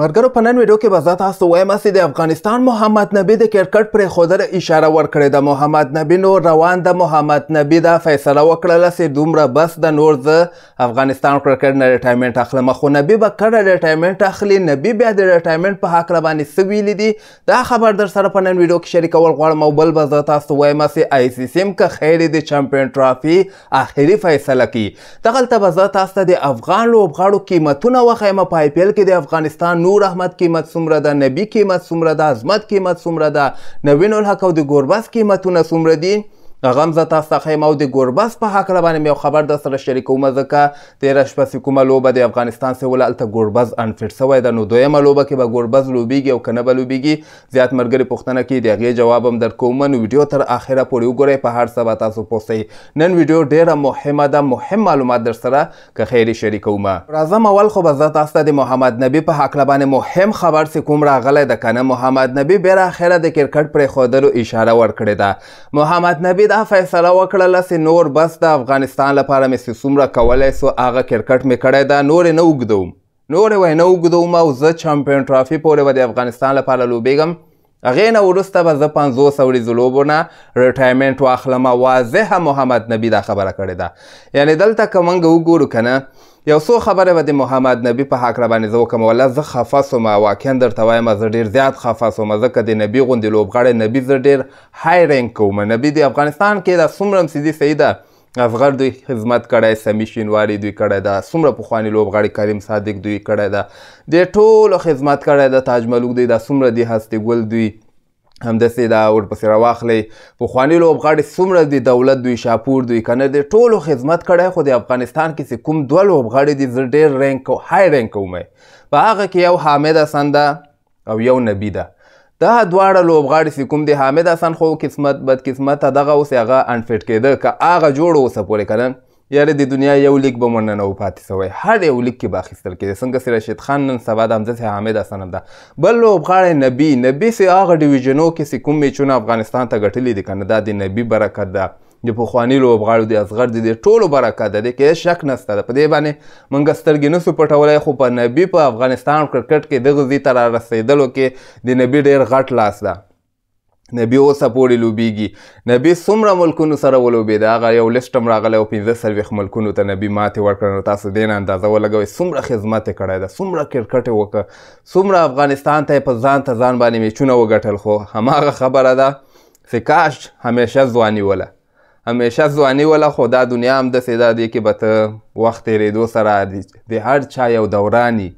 مرګرو په نن ویډیو کې به زه تاسو وایم چې د افغانستان محمد نبی د کرکټ پرې خوده اشاره ورکړې ده محمد نبی نور روان د محمد نبی دا فیصله وکړله چې دومره بس د نور زه افغانستان کرکټ نه ریټایرمنټ اخلم خو نبی به کله ریټایرمنټ اخلي نبی بیا د ریټایرمنټ په حق باندې څه ویلي دي دا خبر در سره په نن ویډیو کې شریکول غواړم او بل به زه تاسو وایم چې آی سی سی م که خیر د چمپیون ټرافي اخري فیصله کړي دغلته به زه تاسو ته د افغان لوبغاړو قیمتونه وښیم په آی پی ایل کې د افغانستان نور احمد قیمت څومره ده نبی قیمت څومره ده عظمت قیمت څومره ده نوین الحق او د ګوربز قیمتونه څومره دي غم زه تاسو ته خیم او د ګوربز په هکله باندې یو خبر در سره شریکوم ځکه تېره شپه چې کومه لوبه د افغانستان سوله هلته ګوربز انفټ سوی ده نو دویمه لوبه کې به ګوربز لوبیږي او که نه به لوبیږي زیات ملګري پوښتنه کوي د هغې جواب هم درکوم نو ویډیو تر آخره پورې وګورئ په هر څه به تاسو پوه نن ویډیو ډېره مهمه ده مهم معلومات در سره که خیر شریکوم راځم اول خو به زه تاسو ته د محمد نبي په هکله باندې مهم خبر چې کوم راغلی ده که نه محمد نبي بېراخره د کرکټ پرېښودلو اشاره ورکړې ده محمد نبي هغې دا فیصله وکړله چې نور بس د افغانستان لپاره مې چې څومره کولی سو هغه کرکټ مې کړی دا نورې نه اوږدوم نورې ویې نه اوږدوم او زه چمپیون ټرافي پورې به د افغانستان لپاره لوبېږم هغې نه وروسته به زه پنځوس ورځو لوبو نه ریټایرمنټ واخلم واضحه محمد نبي دا خبره کړې ده یعنی دلته که موږ وګورو که نه یو څو خبره به د محمد نبی په حق را باندې زه وکړم والله زه خفه سوم واقعا درته وایم زه ډېر زیات خفه سوم ځکه د نبی غوندې لوبغاړی نبی زه ډېر های رینک کوم نبی د افغانستان کې دا څومره هم سیدي صحیح ده افغر دوی خدمت کړی سمی شینواری دوی کړی ده څومره پخواني لوبغاړي کریم صادق دوی کړی ده دې ټولو خدمت کړی ده تاج ملوک دوی دا څومره دي هستې ګل دوی همداسې دا ورپسې راواخلی پخواني لوبغاړي څومره د دولت دوی شاپور دوی کنه د ټولو خدمت کړی خو د افغانستان کې چې کوم دوه لوبغاړي دي زه ډېر رینک های رینک کوم په هغه کې یو حامد حسن ده او یو نبی ده دا دواړه لوبغاړي چې کوم دی حامد حسن خو قسمت بد قسمت دغه اوس هغه انفټ کېده که هغه جوړ اوسه پورې کړن یاره د دنیا یو لیک به مونږ نه و پاتې سوی هر یو لیک کې به اخیستل کېده څنګه چې رشید خان نن سبا د همداسې حامد حسن هم ده بل لوبغاړی نبي نبي چې هغه ډیویژنو کې چې کوم میچونه افغانستان ته ګټلي دي که نه دا د نبي برکت ده د پخوانی لوبغاړو د اصغر د دې ټولو برکت ده کې هیڅ شک نشته په دې باندې موږ سترګې نسو پټولی خو په نبي په افغانستان کرکټ کې دغه ځای ته رارسېدلو کې د نبي ډېر غټ لاس ده نبی اوسه پورې لوبېږي نبی څومره ملکونو سره ولوبېده هغه یو لسټ هم راغلی او پنځه څلوېښت ملکونو ته نبی ماتې ورکړه نو تاسو دې نه اندازه ولګوئ څومره خدمت یې کړی ده څومره کرکټ یې وکړه څومره افغانستان ته یې په ځان ته ځان باندې میچونه وګټل خو هماغه خبره ده چې کاش همیشه ځواني وله همیشه ځواني وله خو دا دنیا هم داسې دا دی کې به ته وخت تېرېدو سره د هر چا یو دورانی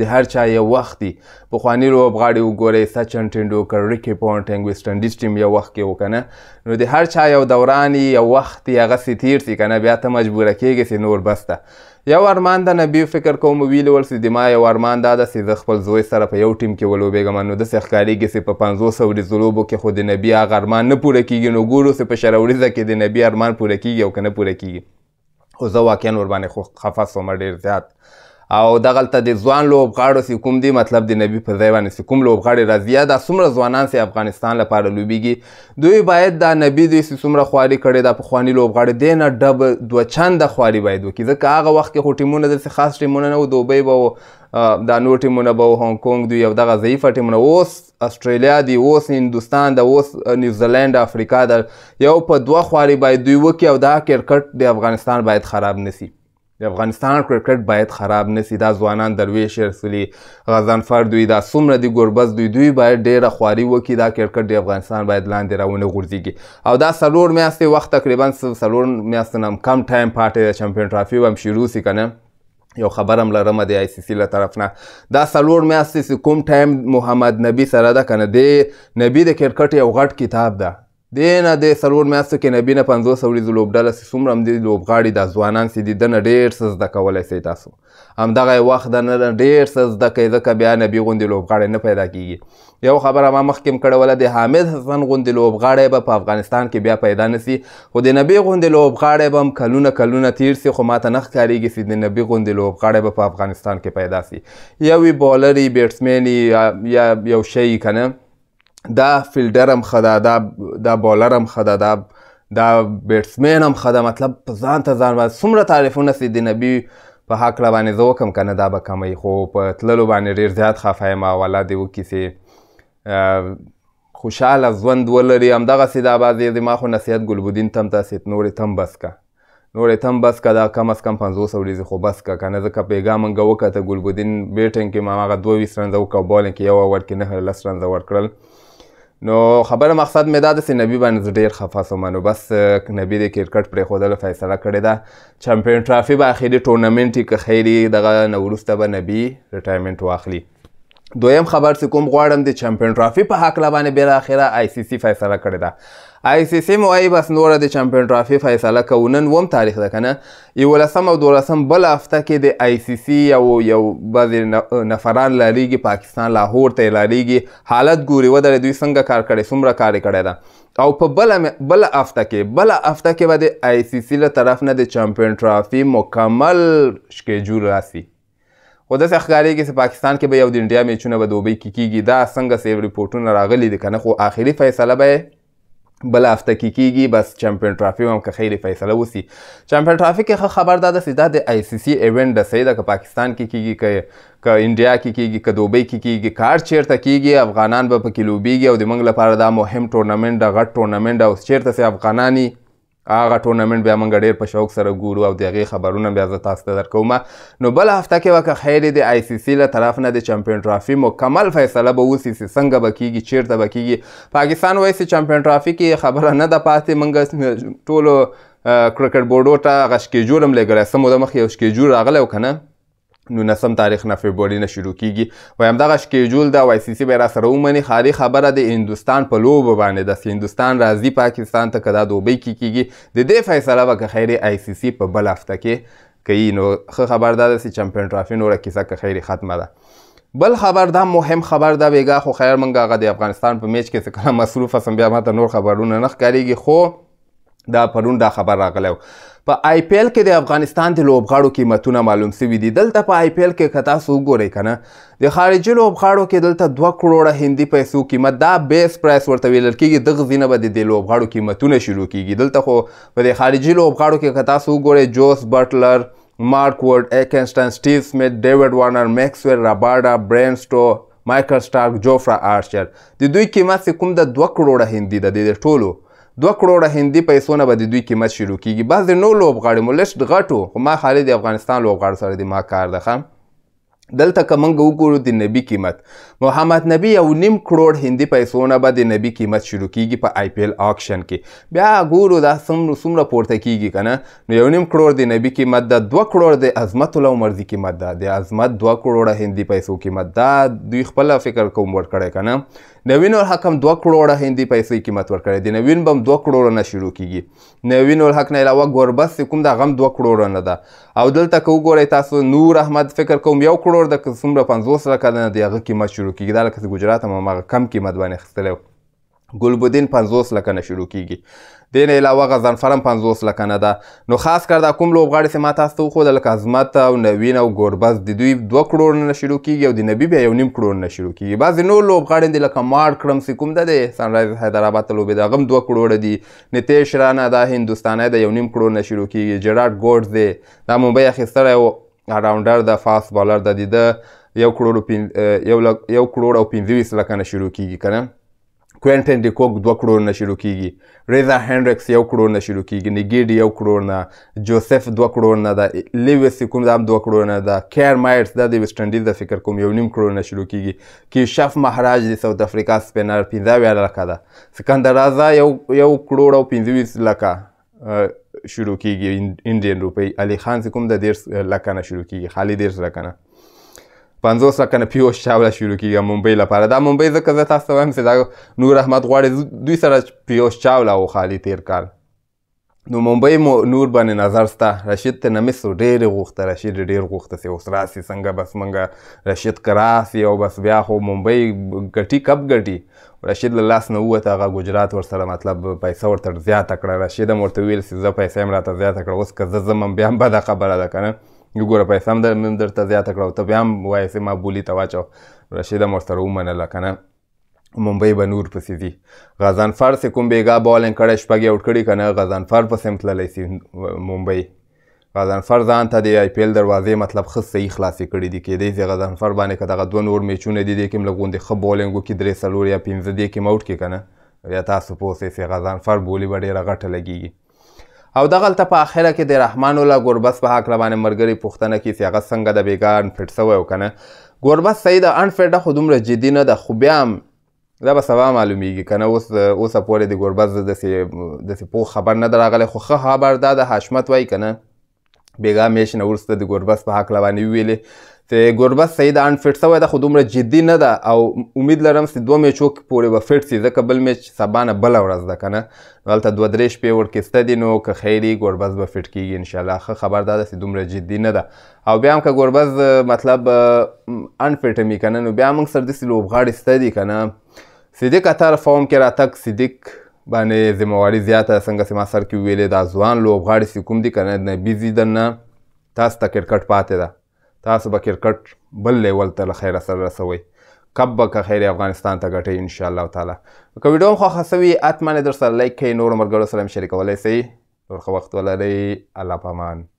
د هر چا یو وخت دی پخواني لوبغاړي وګورئ سچن ټینډوکر ریکي پونټینګ ویسټن ډیز ټیم یو وخت کې و کنه نو د هر چا یو دوران یو وخت یې هغسې تیر سي کنه بیا ته مجبوره کیږي چې نور بس ته یو ارمان د نبی فکر کوم ویلول سي د ما یو ارمان دا ده چې زه خپل زوی سره په یو ټیم کې ولوبېږم نو داسې ښکارېږي چې په پنځو سو ورځو لوبو کې خو د نبی هغه ارمان نه پوره کیږي نو ګورو چې په شره ورځه کې د نبی ارمان پوره کیږي او که نه پوره کیږي خو زه واقعا ورباندې خفه سوم ډېر زیات او دغلته د ځوان لوبغاړو سي کوم دی مطلب د نبی په ځای باندې کوم لوبغاړي راځي دا څومره ځوانان سي افغانستان لپاره لوبيږي دوی باید دا نبی دوی سي څومره خواري کړي دا پخوانی لوبغاړي دی نه ډب دوه چنده خواري باید وکړي ځکه هغه وخت کې خو ټیمونه داسې خاص ټیمونه نه و دوبۍ به و دا نور ټیمونه به و هانګ کونګ دوی او دغه ضعیفه ټیمونه اوس استرالیا دی اوس هندستان د اوس نیوزیلند افریقا د یو په دوه خواري باید دوی وکړي او دا کرکټ د افغانستان باید خراب نسی د افغانستان کرکټ باید خراب نسی دا ځوانان درویش ارسلی غزنفر دوی دا څومره دی ګربز دوی دوی باید ډیره خواري وکړي دا کرکټ د افغانستان باید لاندې راونه غورځیږي او دا څلور میاشتې وخت تقریبا څلور میاشتې نه کم ټایم پاتې د چمپیون ټرافي هم شروع سي که نه یو خبر هم لرمه د آی سی سی له طرف نه دا څلور میاشتې چې کوم ټایم محمد نبي سره ده که نه دی نبي د کرکټ یو غټ کتاب ده دې نه د څلور میاشتو کې نبي نه پنځوس ورځو لوبډله سي څومره همدې لوبغاړي دا ځوانان سي دي دنه ډېر څه زده کولی سئ تاسو همدغه وخت دنه ډېر څه زده کوي ځکه بیا نبي غوندې لوبغاړی نه پیدا کیږي یو خبره ما مخکې هم کړوله د حامد حسن غوندې لوبغاړی به په افغانستان کې بیا پیدا نه سي خو د نبي غوندې لوبغاړی به هم کلونه کلونه تیر سي خو ماته نه ښکارېږي چې د نبي غوندې لوبغاړی به په افغانستان کې پیدا سي یو بولر بیټسمین یا یو شی که نه دا فیلډر هم ښه ده دا دا بالر هم ښه ده دا دا بیټسمین هم ښه ده مطلب په ځان ته ځان باندې څومره تعریفونه سي د نبي په هکله باندې زه وکم که نه دا به کمی خو په تللو باندې ډېر زیات خفه یم والله دې وکیسې خوشحاله ژوند ولري همدغسې دا بعضې زما خو نصیحت ګلبدین تم تاسې نورې تم بس که نورې تم بس که دا کم از کم پنځوس ورځې خو بس که که نه ځکه پیګا مونږ وکته ګلبدین بیټنګ کې ما هغه دوه ویشت رنزه وکړه بالنګ کې یو اوور کې نهه لس رنزه ورکړل نو خبره مقصد مې دا د نبی باندې ډیر خفه سوم نو بس نبی د کرکټ پرې خودل فیصله کړې ده چمپیون ټرافي به اخیری ټورنمنت کې خیری دغه نورسته به نبی ریټایرمنت واخلي دویم خبر چې کوم غواړم د چمپیون ټرافي په حق باندې بل اخره آی سی سی فیصله کړې ده آی سی سی موای بس نور د چمپیون ټرافي فیصله کونن وم تاریخ ده کنه یو لسم او دولسم بل هفته کې د آی سی سی یو یو بعض نفران لالیګي پاکستان لاهور ته لالیګي حالت ګوري و درې دوی څنګه کار کړي څومره کار کړي ده او په بل بل افته کې بل افته کې به د آی سی سی له طرف نه د چمپیون ټرافي مکمل شکیجول راسي خو داسې ښکارېږي چې پاکستان کې به یو د انډیا میچونه به دوبۍ کې کیږي دا څنګه سې رپورټونه راغلي دي که نه خو آخري فیصله به بل هفته کې کیږي بس چمپیون ټرافي هم که خیر فیصله وسی چمپیون ټرافي کې ښه خبر دا ده دا د آی سی سی ایونټ د سیده که پاکستان کې کیږي که که انډیا کې کیږي که دوبۍ کې کیږي کار چیرته کیږي افغانان به پکې لوبیږي او د موږ لپاره دا مهم ټورنمنټ د غټ ټورنمنټ او چیرته سي افغانانی هغه ټورنمنت بیا موږ ډیر په شوق سره ګورو او دغه خبرونه بیا زه تاسو ته درکوم نو بل هفته کې وکه خیر دی آی سی سی له طرف نه د چمپیون ټرافي مکمل فیصله به وسی سی څنګه بکیږي چیرته بکیږي پاکستان وایي چې چمپیون ټرافي کې خبره نه ده پاتې موږ ټولو کرکټ بورډو ته غشکې جوړم لګره سمو د مخ یو شکې جوړ راغلی کنه نولسم تاریخ نه فبروري نه شروع کیږي وایم دغه شکیجول د وای سی سی به را سره ومني خالي خبره د هندستان په لوبه باندې د هندستان راځي پاکستان ته کدا دوبۍ کې کیږي د دې فیصله به که خیر آی سی سی په بل هفته کې کوي نو ښه خبر دا ده چې چمپیون ټرافي نوره کیسه که خیر ختمه ده بل خبر دا مهم خبر دا بیګا خو خیر منګه هغه د افغانستان په میچ کې څه کله مصروفه سم بیا ماته نور خبرونه نه ښکارېږي خو دا پرون دا خبر راغلی په آی پی ایل کې د افغانستان د لوبغاړو قیمتونه معلوم سوي دي دلته په آی پی ایل کې که تاسو وګورئ که نه د خارجي لوبغاړو کې دلته دوه کروړه هندي پیسو قیمت دا بیس پرایس ورته ویل کېږي دغه ځینه به د دې لوبغاړو قیمتونه شروع کېږي دلته خو په د خارجي لوبغاړو کې که تاسو وګورئ جوس بټلر مارک ورډ ایکنسټن سټیو سمیت ډیوډ وارنر میکسویل راباډا برینسټو مایکل سټارک جوفرا آرچر د دوی قیمت چې کوم د دوه کروړه هندي ده د ټولو دوه کروڑه هندي پیسو نه به د دوی قیمت شروع کیږي بعضې نور لوبغاړي مو لسټ غټو خو ما خالي د افغانستان لوبغاړو سره د ما کار ده دلته که موږ وګورو د نبي قیمت محمد نبي یو نیم کروڑ هندي پیسو نه به د نبي قیمت شروع کیږي په آی پی ایل آکشن کې بیا ګورو دا څومره څومره پورته کیږي که نه نو یو نیم کروڑ د نبي قیمت ده دوه کروڑ د عظمت العمرزي قیمت ده د عظمت دوه کروړه هندي پیسو قیمت دا دوی خپله فکر کوم ورک کړی که نه نوین الحق هم دوه کروړه هندي پیسې قیمت ورکړی دی نوین به هم دوه کروړه نه شروع کیږي نوین الحق نه علاوه ګوربس کوم د هغه هم دوه کروړه نه ده او دلته که وګورئ تاسو نور احمد فکر کوم یو کروړ کروړ د څومره پنځوس لکه ده د هغه قیمت شروع کېږي دا لکه چې ګجرات هم هماغه کم قیمت باندې اخیستلی ګلبدین 50 لکه نه شروع کیږي دین علاوه غزنفرم 50 لکه نه ده نو خاص کر دا کوم لوبغاړي چې ما تاسو ته خو د عظمت او نوین او ګوربز د دوی 2 کروڑ نه شروع کیږي او د نبی بیا یو نیم کروڑ نه شروع کیږي بعض نو لوبغاړي د لکه مار کړم سې کوم ده د سنرایز حیدرآباد ته لوبي دا غم 2 کروڑ دي نتیش رانا دا هندستاني د یو نیم کروڑ نه شروع کیږي جراټ ګوډز دی دا, دا, دا, دا ممبئی اخیستره راونډر د فاست بالر د دیده یو کروڑ یو یو کروڑ او 25 لکه نه شروع کیږي کنه کوینټن ډی کوک 2 کروڑ نه شروع کیږي ریزا هنډریکس یو کروڑ نه شروع کیږي نیګیډي یو کروڑ نه جوزف 2 کروڑ نه دا لیویس کوم دام 2 کروڑ نه دا کیر مایرز دا د ویسټ انډیز د فکر کوم یو نیم کروڑ نه شروع کیږي کی شاف مهراج د ساوث افریقا سپینر 15 لکه دا سکندر ازا یو یو کروڑ او 25 لکه شروع کیږي انډین روپی علي خان کوم د 13 لکه نه شروع کیږي خالي 13 لکه نه 50 لکه نه پیو شاوله شروع کیږي ممبئی لپاره دا ممبئی ځکه زه تاسو وایم چې دا نور احمد غواړي دوی سره پیو شاوله او خالي تیر کال نو ممبئی مو نور باندې نظر ستا رشید ته نمیس ډېر غوښته رشید ډېر غوښته سي اوس راسي څنګه بس منګه رشید کراسي او بس بیا خو ممبئی ګټي کب ګټي رشید له لاس نه ووته هغه ګجرات ورسره مطلب پیسې ورته زیاته کړه رشید هم ورته ویل چې زه پیسې هم راته زیاته کړه اوس که زه ځم بیا هم بده خبره ده که نه ګوره پیسې هم درته زیاته کړه او ته بیا هم وایې ما بولي ته واچو رشید هم ورسره ومنله که نه ممبۍ به نور پسې ځي غزنفر سې کوم بیګا بالنګ کړی شپږ یې اوټ کړي که نه غزنفر پسې هم تللی سي ممبۍ غزنفر ځان ته د آی پی ایل دروازې مطلب ښه صحیح خلاصې کړي دي کېدی سي غزنفر باندې که دغه دوه نور میچونه دي دې کې هم لږ غوندې ښه بالنګ وکړي درې څلور یا پنځه دې کې هم اوټ کړي که نه یا تاسو پوه سئ سي غزنفر بولي به ډېره غټه لګېږي او دغلته په اخره کې د رحمان الله ګربس په حق باندې مرګري پوښتنه کی چې هغه څنګه د بیګار انفټ سوی او کنه ګربس صحیح د انفټه خو دومره جدي نه ده خو بیا هم دا به سبا معلومیږي کنه اوس اوسه پورې د ګوربز داسې داسې پوخ خبر نه در راغلی خو ښه خبر دا د حشمت وایي که نه بېګا میاشتې نه وروسته د ګوربز په حکله باندې وویلې چې ګوربز صحیح ده انفټ شوی ده خو دومره جدي نه ده او امید لرم چې دوه میچو پورې به فټ شي ځکه بل میچ سبا نه بله ورځ ده که نه نو هلته دوه درې شپې ورکسته دي نو که خیر ګوربز به فټ کېږي انشاءالله ښه خبر دا ده چې دومره جدي نه ده او بیا هم که ګوربز مطلب انفټ مي که نه نو بیا موږ سره داسې لوبغاړي سته دي که نه صدیق اتر فهم کې راتګ صدیق باندې ذمہواري زیاته څنګه چې ما سر کې ویلې دا ځوان لوبغاړي چې کوم دي که نه بیزي ده نه تاسو ته کرکټ پاتې ده تاسو به کرکټ بل لیول ته له خیره سره رسوئ کب به که خیر افغانستان ته ګټئ انشاءالله تعالی که ویډیو هم خوښه سوي حتماً یې درسره لایک کوئ نورو ملګرو سره هم شریکولی سئ نور ښه وخت ولرئ الله په امان